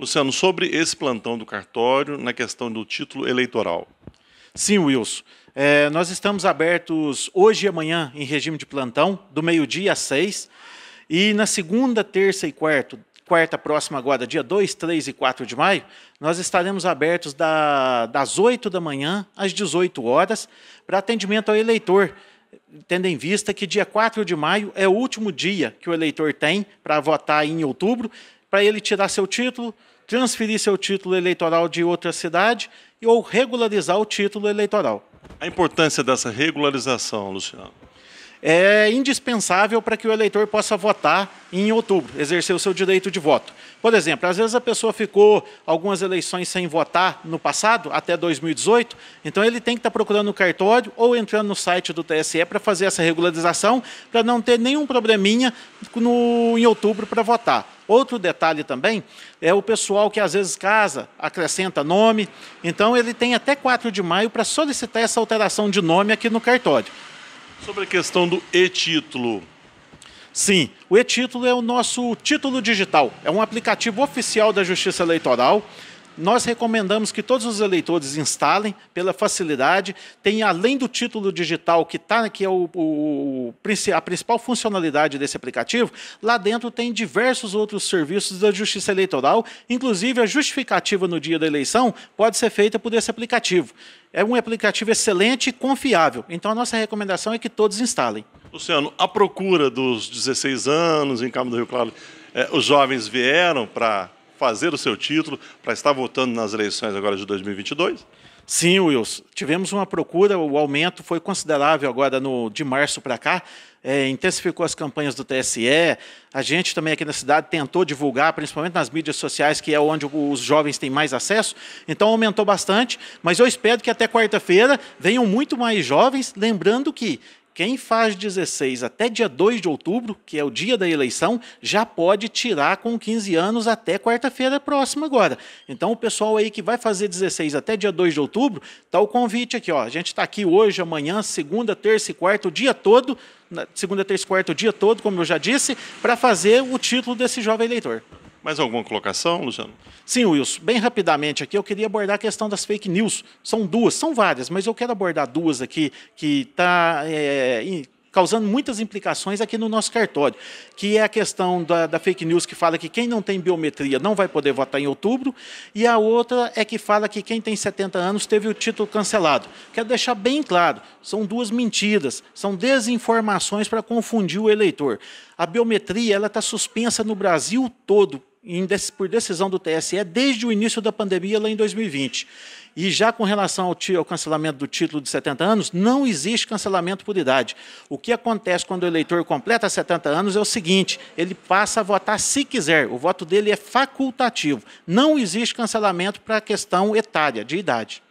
Luciano, sobre esse plantão do cartório na questão do título eleitoral. Sim, Wilson. É, nós estamos abertos hoje e amanhã em regime de plantão, do meio-dia às seis. E na segunda, terça e quarta, quarta próxima agora, dia 2, 3 e 4 de maio, nós estaremos abertos da, das 8 da manhã às 18 horas para atendimento ao eleitor, tendo em vista que dia 4 de maio é o último dia que o eleitor tem para votar em outubro para ele tirar seu título, transferir seu título eleitoral de outra cidade ou regularizar o título eleitoral. A importância dessa regularização, Luciano? é indispensável para que o eleitor possa votar em outubro, exercer o seu direito de voto. Por exemplo, às vezes a pessoa ficou algumas eleições sem votar no passado, até 2018, então ele tem que estar procurando o cartório ou entrando no site do TSE para fazer essa regularização, para não ter nenhum probleminha no, em outubro para votar. Outro detalhe também é o pessoal que às vezes casa, acrescenta nome. Então, ele tem até 4 de maio para solicitar essa alteração de nome aqui no cartório. Sobre a questão do e-título. Sim, o e-título é o nosso título digital. É um aplicativo oficial da Justiça Eleitoral nós recomendamos que todos os eleitores instalem pela facilidade. Tem, além do título digital, que, tá, que é o, o, a principal funcionalidade desse aplicativo, lá dentro tem diversos outros serviços da Justiça Eleitoral, inclusive a justificativa no dia da eleição pode ser feita por esse aplicativo. É um aplicativo excelente e confiável. Então, a nossa recomendação é que todos instalem. Luciano, a procura dos 16 anos em Cabo do Rio Claro, é, os jovens vieram para fazer o seu título para estar votando nas eleições agora de 2022? Sim, Wilson. Tivemos uma procura, o aumento foi considerável agora no, de março para cá. É, intensificou as campanhas do TSE. A gente também aqui na cidade tentou divulgar, principalmente nas mídias sociais, que é onde os jovens têm mais acesso. Então aumentou bastante, mas eu espero que até quarta-feira venham muito mais jovens, lembrando que quem faz 16 até dia 2 de outubro, que é o dia da eleição, já pode tirar com 15 anos até quarta-feira próxima agora. Então, o pessoal aí que vai fazer 16 até dia 2 de outubro, tá o convite aqui, ó. A gente está aqui hoje, amanhã, segunda, terça e quarta, o dia todo, segunda, terça e quarta, o dia todo, como eu já disse, para fazer o título desse jovem eleitor. Mais alguma colocação, Luciano? Sim, Wilson. Bem rapidamente aqui, eu queria abordar a questão das fake news. São duas, são várias, mas eu quero abordar duas aqui que está é, causando muitas implicações aqui no nosso cartório, que é a questão da, da, fake news que fala que quem não tem biometria não vai poder votar em outubro, e a outra é que fala que quem tem 70 anos teve o título cancelado. Quero deixar bem claro, são duas mentiras, são desinformações para confundir o eleitor. A biometria ela está suspensa no Brasil todo por decisão do TSE desde o início da pandemia, lá em 2020. E já com relação ao, ao, cancelamento do título de 70 anos, não existe cancelamento por idade. O que acontece quando o eleitor completa 70 anos é o seguinte: ele passa a votar se quiser, o voto dele é facultativo. Não existe cancelamento para a questão etária, de idade.